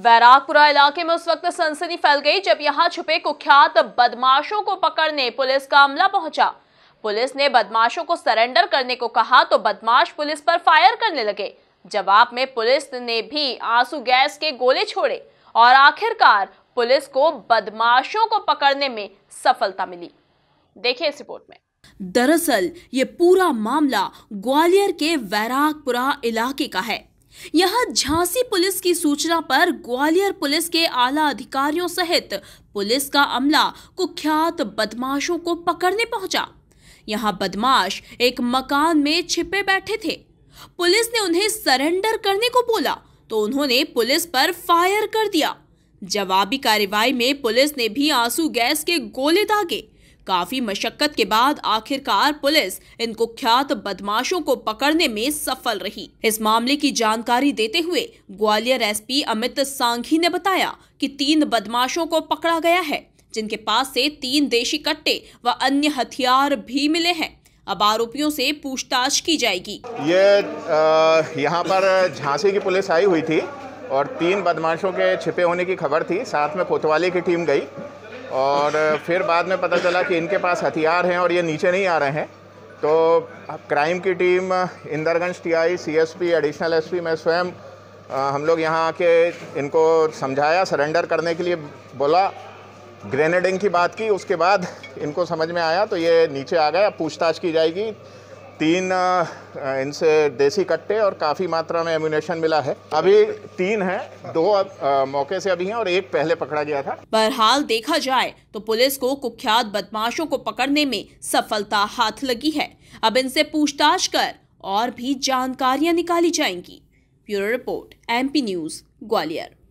वैरागपुरा इलाके में उस वक्त सनसनी फैल गई जब यहां छुपे कुख्यात बदमाशों को पकड़ने पुलिस का अमला पहुंचा पुलिस ने बदमाशों को सरेंडर करने को कहा तो बदमाश पुलिस पर फायर करने लगे जवाब में पुलिस ने भी आंसू गैस के गोले छोड़े और आखिरकार पुलिस को बदमाशों को पकड़ने में सफलता मिली देखिए इस रिपोर्ट में दरअसल ये पूरा मामला ग्वालियर के वैरागपुरा इलाके का है यह झांसी पुलिस की सूचना पर ग्वालियर पुलिस के आला अधिकारियों सहित पुलिस का अमला कुख्यात बदमाशों को पकड़ने पहुंचा यहां बदमाश एक मकान में छिपे बैठे थे पुलिस ने उन्हें सरेंडर करने को बोला तो उन्होंने पुलिस पर फायर कर दिया जवाबी कार्रवाई में पुलिस ने भी आंसू गैस के गोले दागे काफी मशक्कत के बाद आखिरकार पुलिस इन कुख्यात बदमाशों को पकड़ने में सफल रही इस मामले की जानकारी देते हुए ग्वालियर एसपी अमित सांघी ने बताया कि तीन बदमाशों को पकड़ा गया है जिनके पास से तीन देशी कट्टे व अन्य हथियार भी मिले हैं अब आरोपियों से पूछताछ की जाएगी ये यहाँ पर झांसी की पुलिस आई हुई थी और तीन बदमाशों के छिपे होने की खबर थी साथ में कोतवाली की टीम गई और फिर बाद में पता चला कि इनके पास हथियार हैं और ये नीचे नहीं आ रहे हैं तो क्राइम की team Indarganj TI CSP additional SP मैं स्वयं हम लोग यहाँ आके इनको समझाया सरेंडर करने के लिए बोला ग्रेनेडिंग की बात की उसके बाद इनको समझ में आया तो ये नीचे आ गए अब पूछताछ की जाएगी तीन इनसे देसी कट्टे और काफ़ी मात्रा में एम्यूनेशन मिला है अभी तीन हैं दो अब मौके से अभी हैं और एक पहले पकड़ा गया था बहरहाल देखा जाए तो पुलिस को कुख्यात बदमाशों को पकड़ने में सफलता हाथ लगी है अब इनसे पूछताछ कर और भी जानकारियां निकाली जाएंगी bureau report MP news Gwalior